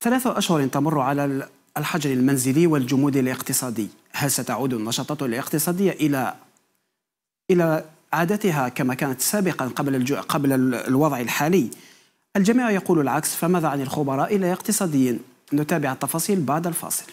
ثلاثة أشهر تمر على الحجر المنزلي والجمود الاقتصادي هل ستعود النشاطات الاقتصادية إلى إلى عادتها كما كانت سابقا قبل الجو... قبل الوضع الحالي الجميع يقول العكس فماذا عن الخبراء الاقتصاديين نتابع التفاصيل بعد الفاصل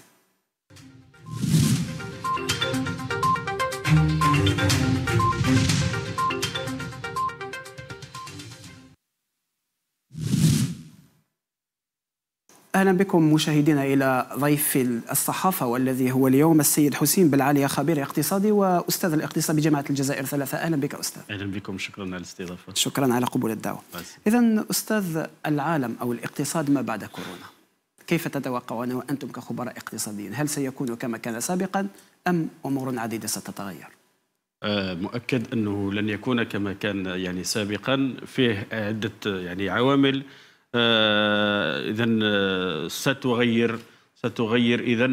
اهلا بكم مشاهدينا الى ضيف الصحافه والذي هو اليوم السيد حسين بالعاليه خبير اقتصادي واستاذ الاقتصاد بجامعه الجزائر ثلاثه اهلا بك استاذ اهلا بكم شكرا على الاستضافه شكرا على قبول الدعوه اذا استاذ العالم او الاقتصاد ما بعد كورونا كيف تتوقعون وانتم كخبراء اقتصاديين هل سيكون كما كان سابقا ام امور عديده ستتغير آه، مؤكد انه لن يكون كما كان يعني سابقا فيه عده يعني عوامل آه، اذا آه، ستغير ستغير اذا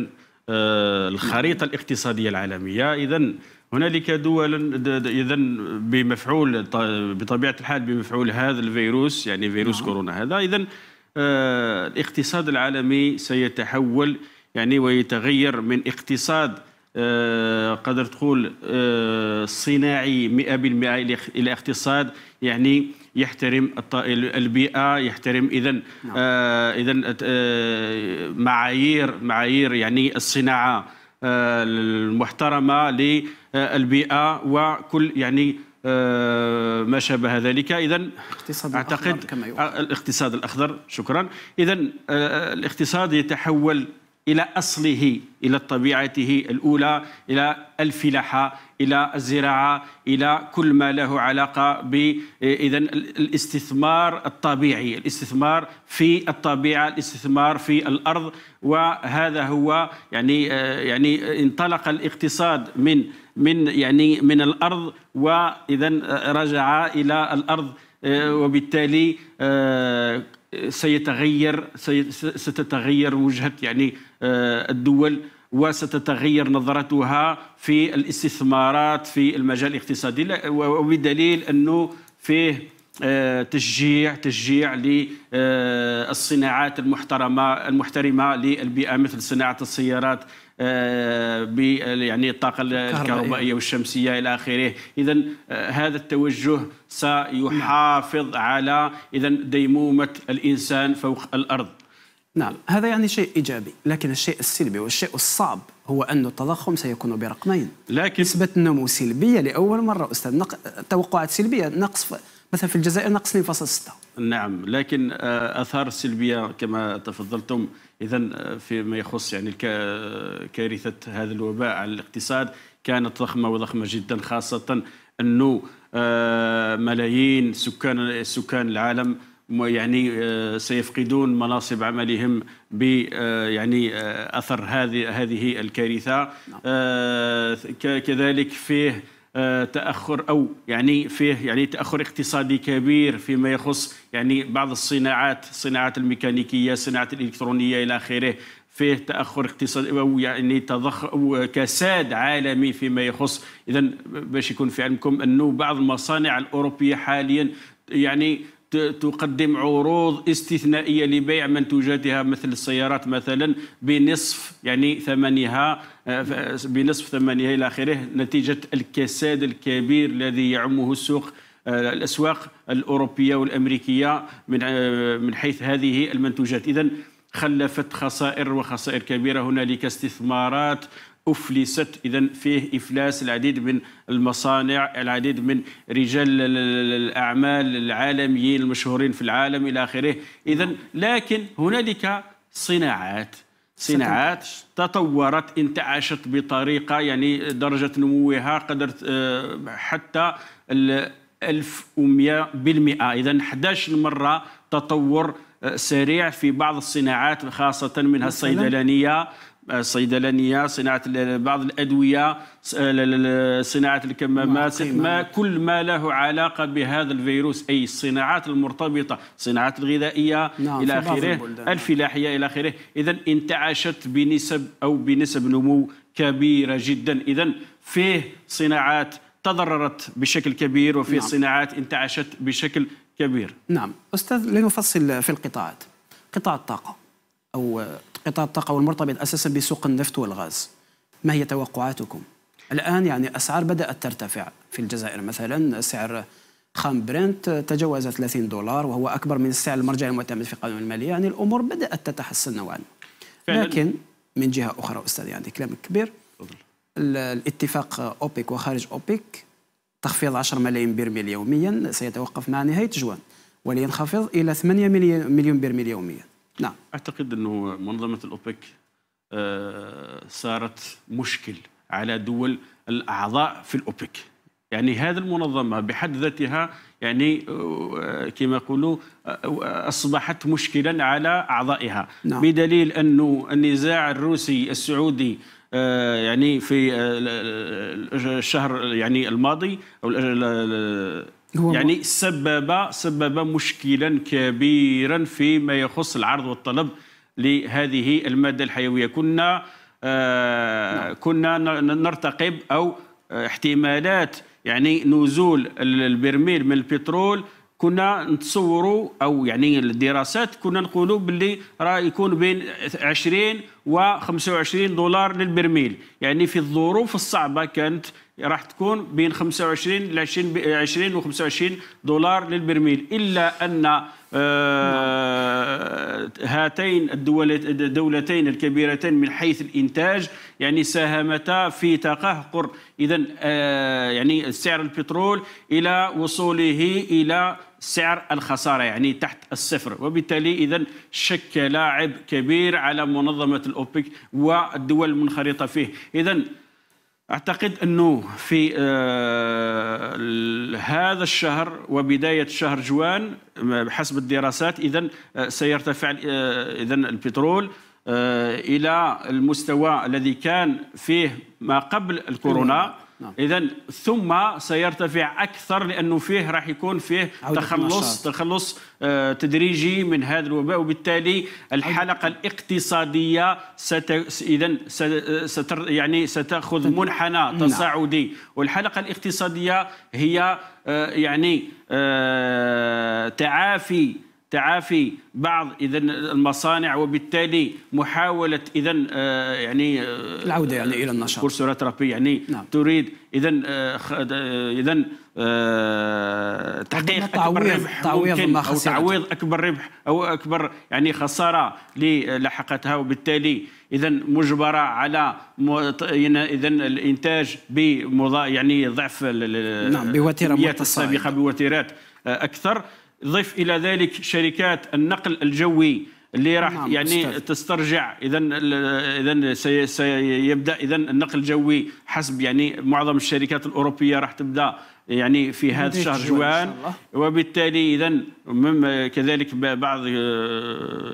آه، الخريطه الاقتصاديه العالميه اذا هنالك دول اذا بمفعول بطبيعه الحال بمفعول هذا الفيروس يعني فيروس نعم. كورونا هذا اذا الاقتصاد العالمي سيتحول يعني ويتغير من اقتصاد قدر تقول صناعي 100% الى اقتصاد يعني يحترم البيئه يحترم اذا نعم. آه، اذا آه، معايير معايير يعني الصناعه آه، المحترمه للبيئه وكل يعني ما شابه ذلك اذا الاقتصاد اعتقد الأخضر كما الاقتصاد الاخضر شكرا اذا الاقتصاد يتحول إلى أصله إلى طبيعته الأولى إلى الفلاحة إلى الزراعة إلى كل ما له علاقة اذا الاستثمار الطبيعي الاستثمار في الطبيعة الاستثمار في الأرض وهذا هو يعني يعني انطلق الاقتصاد من من يعني من الأرض وإذا رجع إلى الأرض وبالتالي سيتغير ستتغير وجهة يعني آه، الدول وستتغير نظرتها في الاستثمارات في المجال الاقتصادي وبدليل أنه فيه آه، تشجيع تشجيع للصناعات آه، المحترمه المحترمه للبيئه مثل صناعه السيارات آه، يعني الطاقه الكهربائيه والشمسيه الى اخره اذا آه، هذا التوجه سيحافظ نعم. على اذا ديمومه الانسان فوق الارض نعم هذا يعني شيء ايجابي لكن الشيء السلبي والشيء الصعب هو أن التضخم سيكون برقمين لكن نسبة النمو سلبية لأول مرة أستاذ نق... توقعات سلبية نقص مثلا في الجزائر نقص 2.6 نعم لكن آه، آثار السلبية كما تفضلتم إذا آه، فيما يخص يعني كارثة هذا الوباء على الاقتصاد كانت ضخمة وضخمة جدا خاصة أنه آه، ملايين سكان سكان العالم يعني آه، سيفقدون مناصب عملهم ب يعني اثر هذه هذه الكارثه نعم. كذلك فيه آه، تاخر او يعني فيه يعني تاخر اقتصادي كبير فيما يخص يعني بعض الصناعات الصناعات الميكانيكيه الصناعات الالكترونيه الى اخره فيه تاخر اقتصادي او يعني تضخ او كساد عالمي فيما يخص اذا باش يكون في علمكم انه بعض المصانع الاوروبيه حاليا يعني تقدم عروض استثنائية لبيع منتوجاتها مثل السيارات مثلا بنصف يعني ثمنها آه، بنصف ثمنها إلى آخره نتيجة الكساد الكبير الذي يعمه السوق آه، الأسواق الأوروبية والأمريكية من آه، من حيث هذه المنتوجات إذا خلفت خسائر وخسائر كبيرة هنالك استثمارات أفلست إذا فيه إفلاس العديد من المصانع العديد من رجال الأعمال العالميين المشهورين في العالم إلى آخره إذا لكن هنالك صناعات صناعات تطورت انتعشت بطريقة يعني درجة نموها قدرت آه، حتى 1100 إذا 11 مرة تطور آه، سريع في بعض الصناعات خاصة منها الصيدلانية الصيدلانيه صناعه بعض الادويه صناعه الكمامات ما كل ما له علاقه بهذا الفيروس اي الصناعات المرتبطه الصناعات الغذائيه نعم الى اخره الفلاحيه الى اخره اذا انتعشت بنسب او بنسب نمو كبيره جدا اذا فيه صناعات تضررت بشكل كبير وفي نعم. صناعات انتعشت بشكل كبير نعم استاذ لنفصل في القطاعات قطاع الطاقه او قطاع الطاقة والمرتبط أساسا بسوق النفط والغاز ما هي توقعاتكم؟ الآن يعني أسعار بدأت ترتفع في الجزائر مثلا سعر خام برنت تجاوز 30 دولار وهو أكبر من السعر المرجعي المعتمد في قانون المالية يعني الأمور بدأت تتحسن نوعا لكن من جهة أخرى أستاذ يعني كلام كبير الاتفاق أوبيك وخارج أوبيك تخفيض 10 ملايين برميل يوميا سيتوقف مع نهاية جوان ولينخفض إلى 8 مليون برميل يوميا نعم اعتقد انه منظمه الاوبك آه، صارت مشكل على دول الاعضاء في الاوبك يعني هذه المنظمه بحد ذاتها يعني آه، آه، كما يقولوا اصبحت مشكلا على اعضائها نعم. بدليل انه النزاع الروسي السعودي يعني في الشهر يعني الماضي او هو يعني سبب سبب مشكلا كبيرا فيما يخص العرض والطلب لهذه الماده الحيويه كنا آه نعم. كنا نرتقب او آه، احتمالات يعني نزول البرميل من البترول كنا نتصوروا او يعني الدراسات كنا نقولوا باللي راه يكون بين 20 و 25 دولار للبرميل يعني في الظروف الصعبه كانت راح تكون بين 25 ل 20 20 و 25 دولار للبرميل الا ان آه، هاتين الدولتين الكبيرتين من حيث الانتاج يعني ساهمتا في تقهقر اذا آه، يعني سعر البترول الى وصوله الى سعر الخسارة يعني تحت الصفر وبالتالي إذا شكل عبء كبير على منظمة الأوبك والدول المنخرطة فيه إذا أعتقد أنه في آه، هذا الشهر وبداية شهر جوان آه، بحسب الدراسات إذا آه، سيرتفع إذا البترول إلى المستوى الذي كان فيه ما قبل الكورونا نعم. نعم. اذا ثم سيرتفع اكثر لانه فيه راح يكون فيه تخلص نشاط. تخلص آه، تدريجي من هذا الوباء وبالتالي الحلقه الاقتصاديه ست اذا آه، ستر يعني ستاخذ منحنى نعم. تصاعدي نعم. والحلقه الاقتصاديه هي آه، يعني تعافي تعافي بعض اذا المصانع وبالتالي محاوله اذا آه، يعني آه، العوده يعني الى النشاط كورسورا ترابي يعني نعم. تريد اذا آه، اذا تحقيق اكبر ربح تعويض ما او تعويض اكبر ربح او اكبر يعني خساره لحقتها وبالتالي اذا مجبره على اذا الانتاج بمضا يعني ضعف نعم بوتيره السابقه بوتيرات اكثر ضف الى ذلك شركات النقل الجوي اللي راح نعم يعني أستاذ. تسترجع اذا اذا سيبدا اذا النقل الجوي حسب يعني معظم الشركات الاوروبيه راح تبدا يعني في هذا الشهر جوان وبالتالي اذا كذلك بعض آه،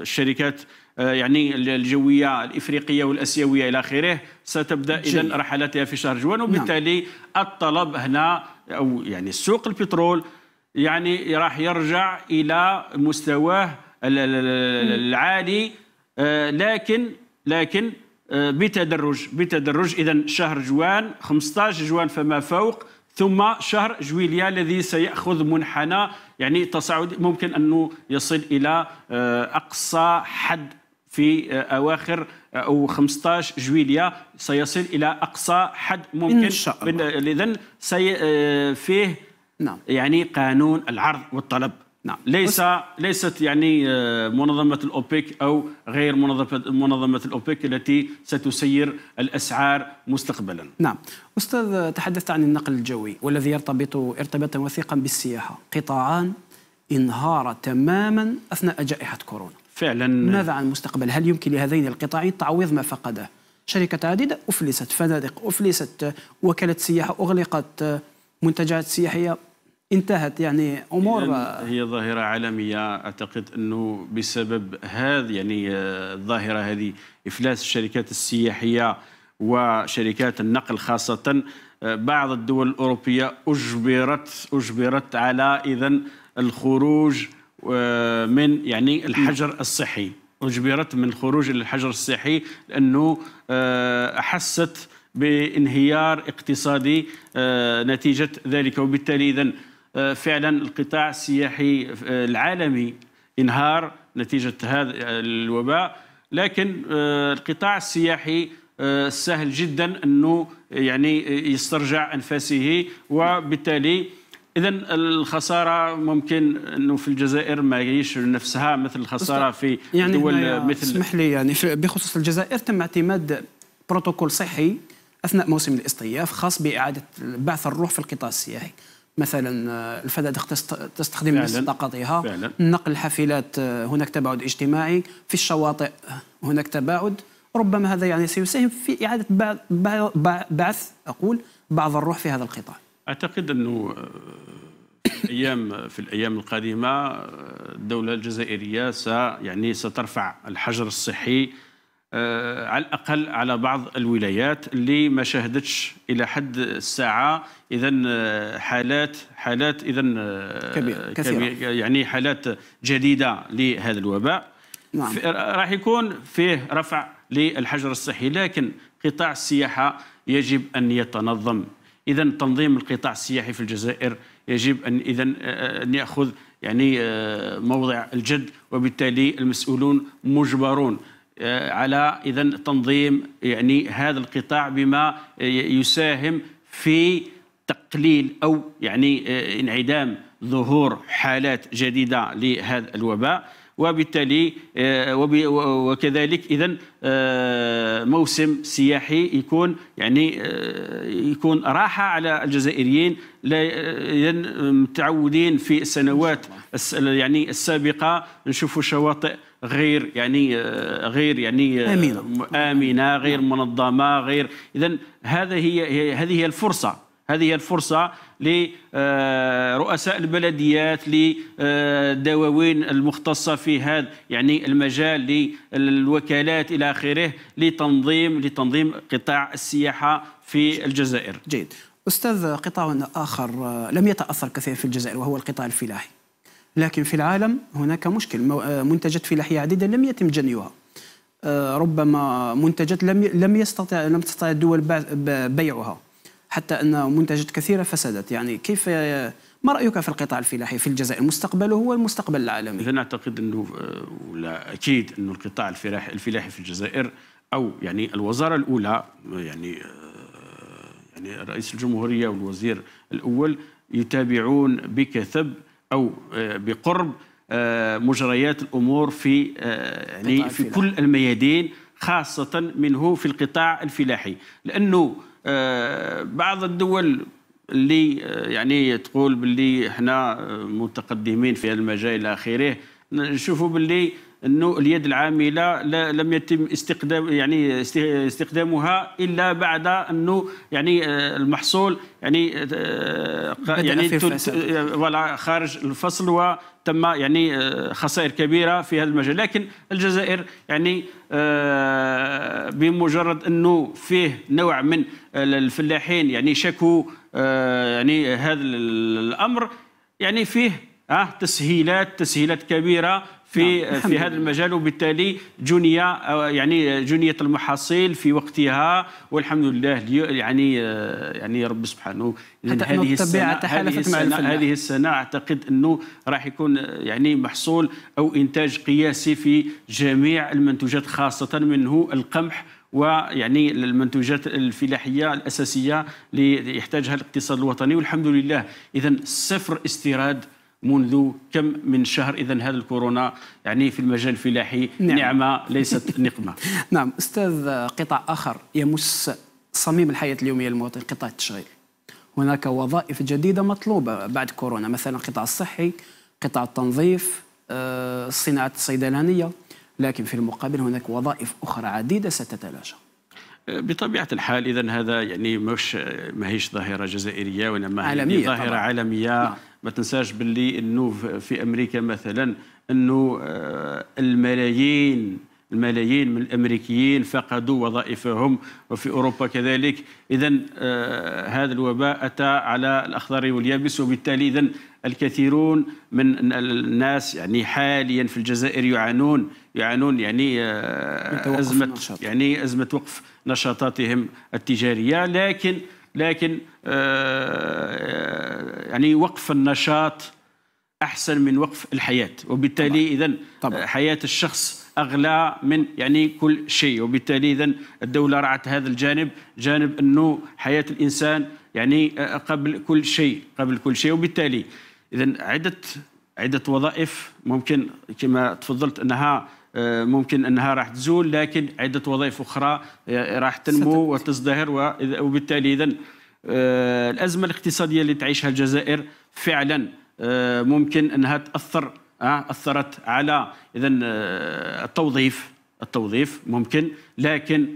الشركات آه، يعني الجويه الافريقيه والاسيويه الى اخره ستبدا اذا رحلاتها في شهر جوان وبالتالي نعم. الطلب هنا او يعني سوق البترول يعني راح يرجع الى مستواه العالي آه، لكن لكن آه، بتدرج بتدرج اذا شهر جوان 15 جوان فما فوق ثم شهر جويليا الذي سيأخذ منحنى يعني تصاعدي ممكن أنه يصل إلى آه، أقصى حد في أواخر أو 15 جويليا سيصل إلى أقصى حد ممكن إن شاء الله إذا فيه نعم يعني قانون العرض والطلب نعم ليس ليست يعني آه، منظمه الاوبك او غير منظمه منظمه الاوبك التي ستسير الاسعار مستقبلا. نعم، استاذ تحدثت عن النقل الجوي والذي يرتبط ارتباطا وثيقا بالسياحه، قطاعان انهار تماما اثناء جائحه كورونا. فعلا ماذا عن المستقبل؟ هل يمكن لهذين القطاعين تعويض ما فقده؟ شركه عديده افلست، فنادق افلست، وكاله سياحه اغلقت منتجات سياحيه انتهت يعني امور هي ظاهره عالميه اعتقد انه بسبب هذا يعني الظاهره آه، هذه افلاس الشركات السياحيه وشركات النقل خاصه آه، بعض الدول الاوروبيه اجبرت اجبرت على اذا الخروج آه، من يعني الحجر الصحي اجبرت من الخروج الى الحجر الصحي لانه احست بانهيار اقتصادي آه، نتيجة ذلك وبالتالي إذا آه، فعلا القطاع السياحي آه، العالمي انهار نتيجة هذا الوباء لكن القطاع السياحي سهل جدا أنه يعني يسترجع أنفاسه وبالتالي اذا الخساره ممكن انه في الجزائر ما هيش نفسها مثل الخساره في يعني دول مثل اسمح لي يعني بخصوص الجزائر تم اعتماد بروتوكول صحي اثناء موسم الاصطياف خاص باعاده بعث الروح في القطاع السياحي مثلا آه، الفنادق تستخدم طاقتها نقل الحافلات آه، هناك تباعد اجتماعي في الشواطئ آه، هناك تباعد ربما هذا يعني سيساهم في اعاده بعث اقول بعض الروح في هذا القطاع اعتقد انه ايام في الايام القادمه الدوله الجزائريه س يعني سترفع الحجر الصحي آه، على الاقل على بعض الولايات اللي ما شهدتش الى حد الساعه اذا آه، حالات حالات اذا آه، كبيرة. يعني حالات جديده لهذا الوباء نعم. راح يكون فيه رفع للحجر الصحي لكن قطاع السياحه يجب ان يتنظم اذا تنظيم القطاع السياحي في الجزائر يجب ان اذا ان ياخذ يعني موضع الجد وبالتالي المسؤولون مجبرون آه، على اذا تنظيم يعني هذا القطاع بما يساهم في تقليل او يعني آه، انعدام ظهور حالات جديده لهذا الوباء وبالتالي آه، وكذلك اذا موسم سياحي يكون يعني يكون راحه على الجزائريين متعودين في السنوات يعني السابقه نشوفوا شواطئ غير يعني آه، غير يعني آه، امنه امنه غير نعم. منظمه غير اذا هذا هي هذه هي الفرصه هذه هي الفرصة لرؤساء آه، البلديات لدواوين المختصة في هذا يعني المجال للوكالات إلى آخره لتنظيم لتنظيم قطاع السياحة في الجزائر جيد أستاذ قطاع آخر لم يتأثر كثيرا في الجزائر وهو القطاع الفلاحي لكن في العالم هناك مشكل آه، منتجات فلاحية عديدة لم يتم جنيها آه، ربما منتجات لم لم يستطع لم تستطع الدول بيعها حتى ان منتجات كثيره فسدت يعني كيف ما رايك في القطاع الفلاحي في الجزائر مستقبله هو المستقبل العالمي انا اعتقد انه آه، ولا اكيد انه القطاع الفلاحي الفلاحي في الجزائر او يعني الوزاره الاولى يعني يعني رئيس الجمهوريه والوزير الاول يتابعون بكثب او آه، بقرب آه، مجريات الامور في آه، يعني في كل الميادين خاصه منه في القطاع الفلاحي لانه بعض الدول اللي يعني تقول باللي احنا متقدمين في المجال الى اخره نشوفوا باللي انه اليد العامله لم يتم استخدام يعني استخدامها الا بعد انه يعني آه، المحصول يعني آه، يعني ولا خارج الفصل وتم يعني آه، خسائر كبيره في هذا المجال لكن الجزائر يعني بمجرد انه فيه نوع من الفلاحين يعني شكوا يعني هذا الامر يعني فيه تسهيلات تسهيلات كبيره في نعم. في هذا المجال وبالتالي جني آه، يعني جنيت المحاصيل في وقتها والحمد لله يعني آه، يعني رب سبحانه حتى هذه السنه هذه السنه, هذه السنه اعتقد انه راح يكون آه، يعني محصول او انتاج قياسي في جميع المنتوجات خاصه منه القمح ويعني المنتوجات الفلاحيه الاساسيه اللي يحتاجها الاقتصاد الوطني والحمد لله اذا صفر استيراد منذ كم من شهر اذا هذا الكورونا يعني في المجال الفلاحي نعم. نعمه ليست نقمه. نعم استاذ قطاع اخر يمس صميم الحياه اليوميه للمواطن قطاع التشغيل. هناك وظائف جديده مطلوبه بعد كورونا مثلا القطاع الصحي، قطاع التنظيف، الصناعه آه، الصيدلانيه، لكن في المقابل هناك وظائف اخرى عديده ستتلاشى. آه، بطبيعه الحال اذا هذا يعني مش آه، ماهيش ظاهره جزائريه وانما هي يعني ظاهره طبعا. عالميه نعم. ما تنساش باللي انه في امريكا مثلا انه آه، الملايين الملايين من الامريكيين فقدوا وظائفهم وفي اوروبا كذلك اذا آه، هذا الوباء اتى على الاخضر واليابس وبالتالي اذا الكثيرون من الناس يعني حاليا في الجزائر يعانون يعانون يعني آه، ازمه يعني ازمه وقف نشاطاتهم التجاريه لكن لكن آه، آه، يعني وقف النشاط احسن من وقف الحياه وبالتالي اذا آه، حياه الشخص اغلى من يعني كل شيء وبالتالي اذا الدوله رعت هذا الجانب جانب انه حياه الانسان يعني قبل كل شيء قبل كل شيء وبالتالي اذا عده عده وظائف ممكن كما تفضلت انها ممكن انها راح تزول لكن عده وظائف اخرى آه، راح تنمو وتزدهر وبالتالي اذا آه، الازمه الاقتصاديه اللي تعيشها الجزائر فعلا آه، ممكن انها تاثر اثرت على اذا التوظيف التوظيف ممكن لكن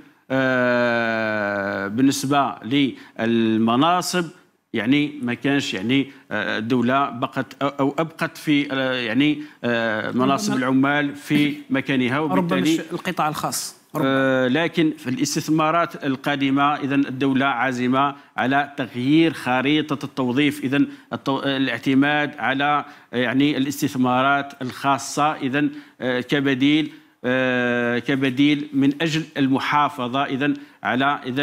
بالنسبه للمناصب يعني ما كانش يعني آه، آه، الدوله بقت او ابقت في آه، يعني مناصب العمال في مكانها وبالتالي ربما القطاع الخاص ربما. لكن في الاستثمارات القادمة إذا الدولة عازمة على تغيير خريطة التوظيف إذا الاعتماد على يعني الاستثمارات الخاصة إذا كبديل آه، كبديل من أجل المحافظة إذا على إذا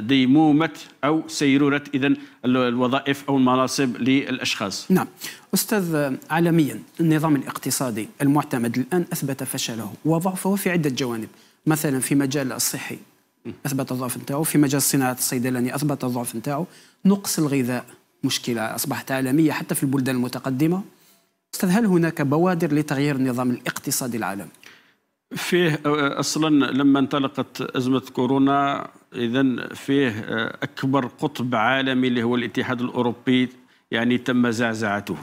ديمومة أو سيرورة إذا الوظائف أو المناصب للأشخاص نعم أستاذ عالميا النظام الاقتصادي المعتمد الآن أثبت فشله وضعفه في عدة جوانب مثلا في مجال الصحي أثبت الضعف نتاعو في مجال صناعة الصيدلانية أثبت الضعف نتاعو نقص الغذاء مشكلة أصبحت عالمية حتى في البلدان المتقدمة أستاذ هل هناك بوادر لتغيير النظام الاقتصادي العالمي؟ فيه اصلا لما انطلقت ازمه كورونا اذا فيه اكبر قطب عالمي اللي هو الاتحاد الاوروبي يعني تم زعزعته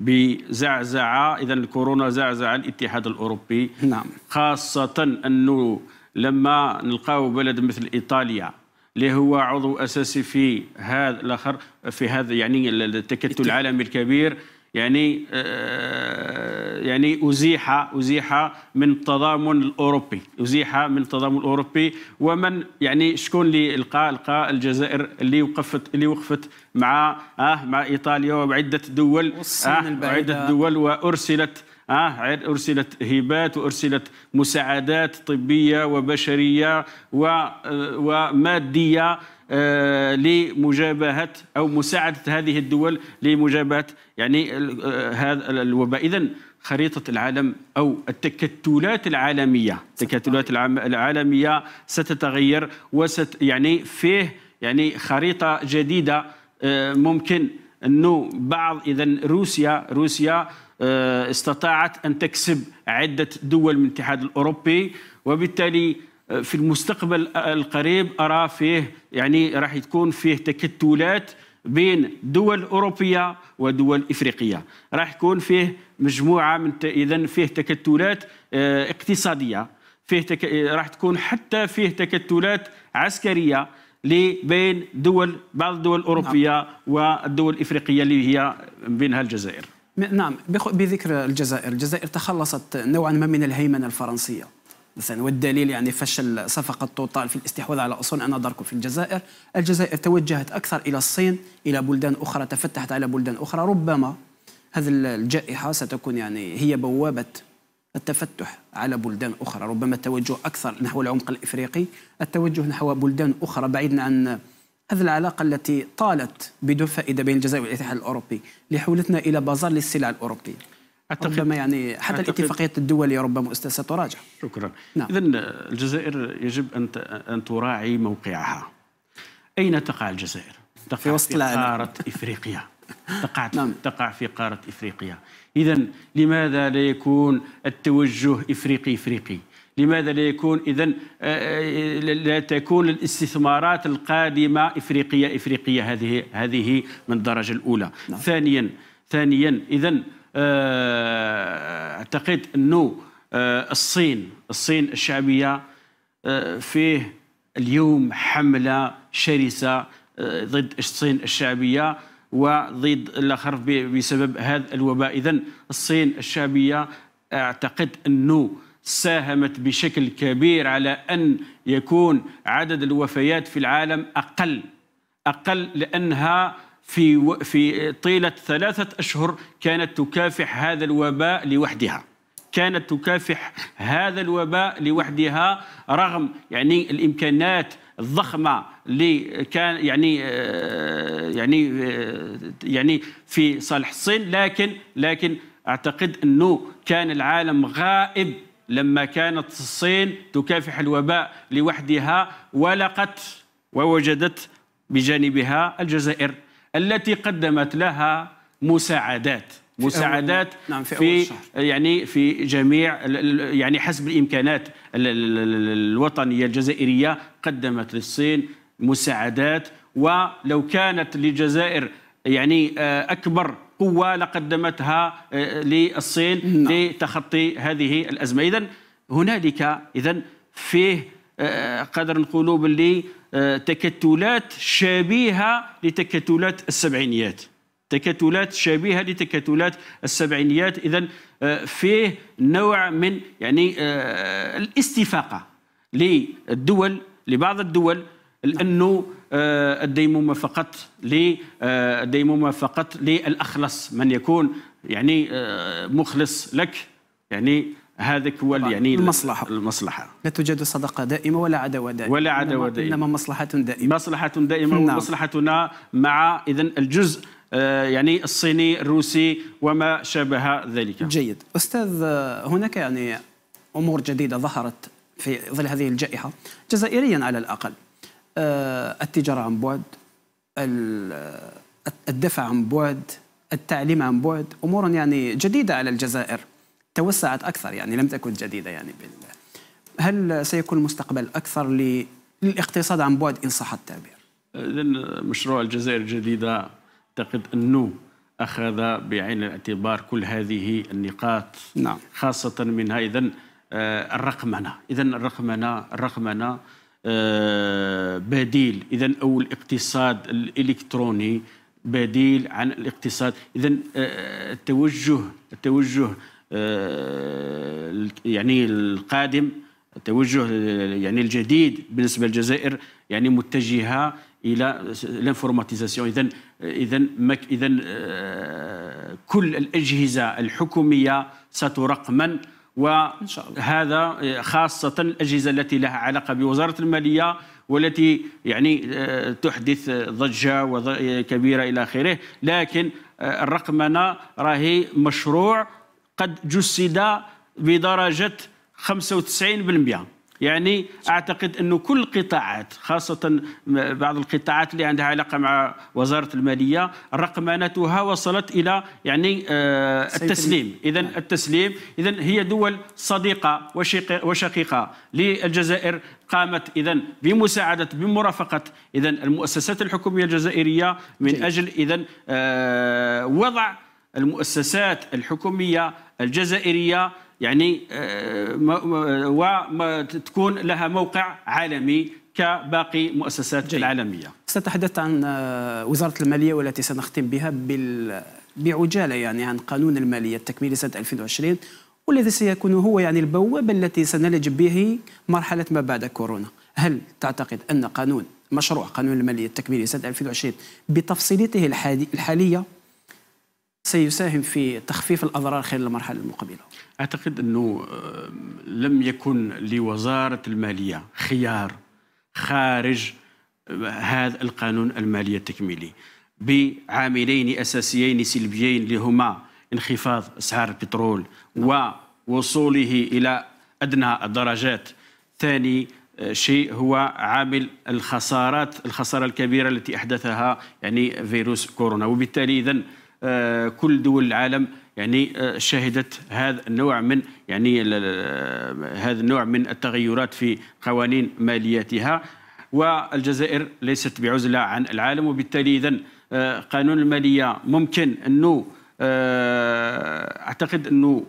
بزعزعه اذا الكورونا زعزع الاتحاد الاوروبي نعم خاصه انه لما نلقاو بلد مثل ايطاليا اللي هو عضو اساسي في هذا الاخر في هذا يعني التكتل العالمي الكبير يعني آه، يعني أزيح أزيح من التضامن الأوروبي أزيح من التضامن الأوروبي ومن يعني شكون اللي لقى لقى الجزائر اللي وقفت اللي وقفت مع آه مع إيطاليا وعدة دول آه وعدة دول وأرسلت آه أرسلت هبات وأرسلت مساعدات طبية وبشرية آه، ومادية آه، لمجابهه او مساعده هذه الدول لمجابهه يعني آه، هذا الوباء اذا خريطة العالم أو التكتلات العالمية التكتلات العالمية ستتغير وست يعني فيه يعني خريطة جديدة آه، ممكن أنه بعض إذا روسيا روسيا استطاعت أن تكسب عدة دول من الاتحاد الأوروبي وبالتالي في المستقبل القريب أرى فيه يعني راح تكون فيه تكتلات بين دول أوروبية ودول إفريقية راح يكون فيه مجموعة من إذا فيه تكتلات آه، اقتصادية فيه تك... آه، راح تكون حتى فيه تكتلات عسكرية بين دول بعض الدول الأوروبية نعم. والدول الإفريقية اللي هي بينها الجزائر نعم بذكر الجزائر الجزائر تخلصت نوعا ما من الهيمنة الفرنسية مثلا والدليل يعني فشل صفقة توتال في الاستحواذ على أصول أناضركم في الجزائر الجزائر توجهت أكثر إلى الصين إلى بلدان أخرى تفتحت على بلدان أخرى ربما هذه الجائحة ستكون يعني هي بوابة التفتح على بلدان أخرى ربما التوجه أكثر نحو العمق الإفريقي التوجه نحو بلدان أخرى بعيدا عن هذه العلاقة التي طالت بدون فائدة بين الجزائر والاتحاد الأوروبي لحولتنا إلى بازار للسلع الأوروبية ربما يعني حتى الاتفاقيات الدولية ربما أستاذ ستراجع شكرا نعم. إذا الجزائر يجب أن أن تراعي موقعها أين تقع الجزائر؟ تقع في وسط في قارة إفريقيا تقع نعم. تقع في قارة إفريقيا إذا لماذا لا يكون التوجه إفريقي إفريقي؟ لماذا لا يكون اذا آه، آه، لا تكون الاستثمارات القادمه افريقيه افريقيه هذه هذه من الدرجه الاولى نعم. ثانيا ثانيا اذا آه، اعتقد انه آه، الصين الصين الشعبيه آه، فيه اليوم حمله شرسه ضد الصين الشعبيه وضد الاخر بسبب هذا الوباء اذا الصين الشعبيه اعتقد انه ساهمت بشكل كبير على ان يكون عدد الوفيات في العالم اقل اقل لانها في في طيله ثلاثه اشهر كانت تكافح هذا الوباء لوحدها كانت تكافح هذا الوباء لوحدها رغم يعني الامكانات الضخمه اللي كان يعني آه، يعني آه، يعني في صالح الصين لكن لكن اعتقد انه كان العالم غائب لما كانت الصين تكافح الوباء لوحدها ولقت ووجدت بجانبها الجزائر التي قدمت لها مساعدات مساعدات في, نعم في, في يعني في جميع يعني حسب الامكانات الوطنيه الجزائريه قدمت للصين مساعدات ولو كانت للجزائر يعني آه، اكبر قوه لقدمتها آه، للصين نعم. لتخطي هذه الازمه اذا هنالك اذا فيه آه، قدر نقولوا باللي تكتلات شبيهة لتكتلات السبعينيات تكتلات شبيهة لتكتلات السبعينيات إذا آه، فيه نوع من يعني آه، الاستفاقة للدول لبعض الدول لأنه آه، الديمومة فقط للديمومة فقط للأخلص من يكون يعني مخلص لك يعني هذاك هو يعني المصلحة المصلحة لا توجد صداقة دائمة ولا عداوة دائمة ولا عداوة دائمة إنما مصلحة دائمة مصلحة دائمة نعم. ومصلحتنا مع إذا الجزء آه، يعني الصيني الروسي وما شابه ذلك جيد أستاذ آه، هناك يعني أمور جديدة ظهرت في ظل هذه الجائحة جزائريا على الأقل آه، التجارة عن بعد الدفع عن بعد التعليم عن بعد أمور يعني جديدة على الجزائر توسعت أكثر يعني لم تكن جديدة يعني بال... هل سيكون المستقبل أكثر للاقتصاد عن بعد إن صح التعبير؟ مشروع الجزائر الجديدة أعتقد أنه أخذ بعين الاعتبار كل هذه النقاط نعم. خاصة منها إذا آه، الرقمنة إذا الرقمنة الرقمنة آه، بديل إذا أو الاقتصاد الإلكتروني بديل عن الاقتصاد إذا آه، التوجه التوجه آه، يعني القادم التوجه يعني الجديد بالنسبه للجزائر يعني متجهه الى الانفورماتيزاسيون اذا اذا اذا آه، كل الاجهزه الحكوميه سترقمن وهذا آه، خاصة الأجهزة التي لها علاقة بوزارة المالية والتي يعني تحدث ضجة كبيرة إلى آخره لكن الرقمنة راهي مشروع قد جسد بدرجة 95% يعني اعتقد انه كل القطاعات خاصه بعض القطاعات اللي عندها علاقه مع وزاره الماليه رقمانتها وصلت الى يعني آه، التسليم اذا نعم. التسليم اذا هي دول صديقه وشقيقه للجزائر قامت اذا بمساعده بمرافقه اذا المؤسسات الحكوميه الجزائريه من اجل اذا آه، وضع المؤسسات الحكومية الجزائرية يعني آه، وتكون لها موقع عالمي كباقي مؤسسات جيد. العالمية ستحدث عن آه، وزارة المالية والتي سنختم بها بعجالة يعني عن قانون المالية التكميلي سنة 2020 والذي سيكون هو يعني البوابة التي سنلج به مرحلة ما بعد كورونا هل تعتقد أن قانون مشروع قانون المالية التكميلي سنة 2020 بتفصيلته الحالية سيساهم في تخفيف الأضرار خلال المرحلة المقبلة أعتقد أنه لم يكن لوزارة المالية خيار خارج آه، هذا القانون المالي التكميلي بعاملين أساسيين سلبيين اللي هما انخفاض أسعار البترول نعم. ووصوله إلى أدنى الدرجات ثاني آه، شيء هو عامل الخسارات الخسارة الكبيرة التي أحدثها يعني فيروس كورونا وبالتالي اذا آه، كل دول العالم يعني آه، شهدت هذا النوع من يعني آه، هذا النوع من التغيرات في قوانين مالياتها والجزائر ليست بعزله عن العالم وبالتالي اذا قانون الماليه ممكن انه اعتقد انه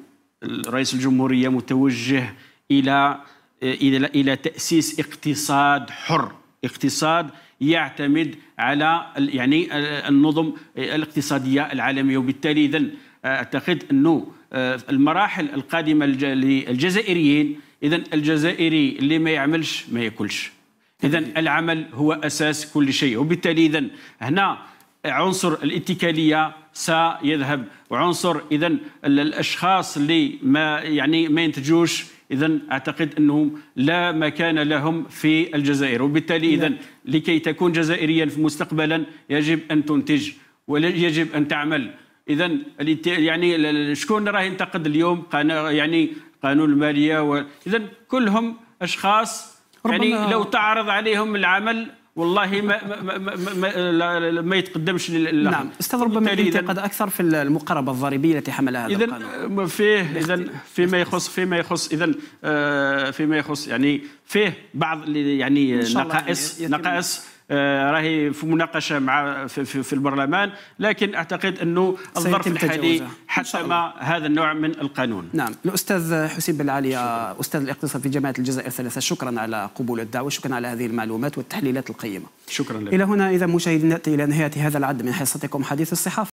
رئيس الجمهوريه متوجه الى الى الى تاسيس اقتصاد حر اقتصاد يعتمد على يعني النظم الاقتصاديه العالميه وبالتالي اذا آه، اعتقد انه آه، المراحل القادمه للجزائريين اذا الجزائري اللي ما يعملش ما ياكلش اذا العمل هو اساس كل شيء وبالتالي اذا هنا عنصر الاتكاليه سيذهب وعنصر اذا الاشخاص اللي ما يعني ما ينتجوش إذا أعتقد أنهم لا مكان لهم في الجزائر وبالتالي نعم. إذا لكي تكون جزائريا مستقبلا يجب أن تنتج ويجب أن تعمل إذا يعني شكون راه ينتقد اليوم يعني قانون المالية و... إذا كلهم أشخاص يعني لو تعرض عليهم العمل والله ما ما ما, ما, ما يتقدمش للحل نعم استاذ ربما الانتقاد اكثر في المقاربه الضريبيه التي حملها هذا اذا آه، فيه اذا فيما يخص فيما يخص اذا آه، فيما يخص يعني فيه بعض يعني نقائص نقائص آه، راهي في مناقشه مع في, في, في البرلمان لكن اعتقد انه الظرف الحالي حسم هذا النوع من القانون نعم الاستاذ حسين بن علي استاذ الاقتصاد في جامعه الجزائر ثلاثه شكرا على قبول الدعوه شكرا على هذه المعلومات والتحليلات القيمه شكرا لك. الى هنا اذا مشاهدينا ناتي الى نهايه هذا العد من حصتكم حديث الصحافه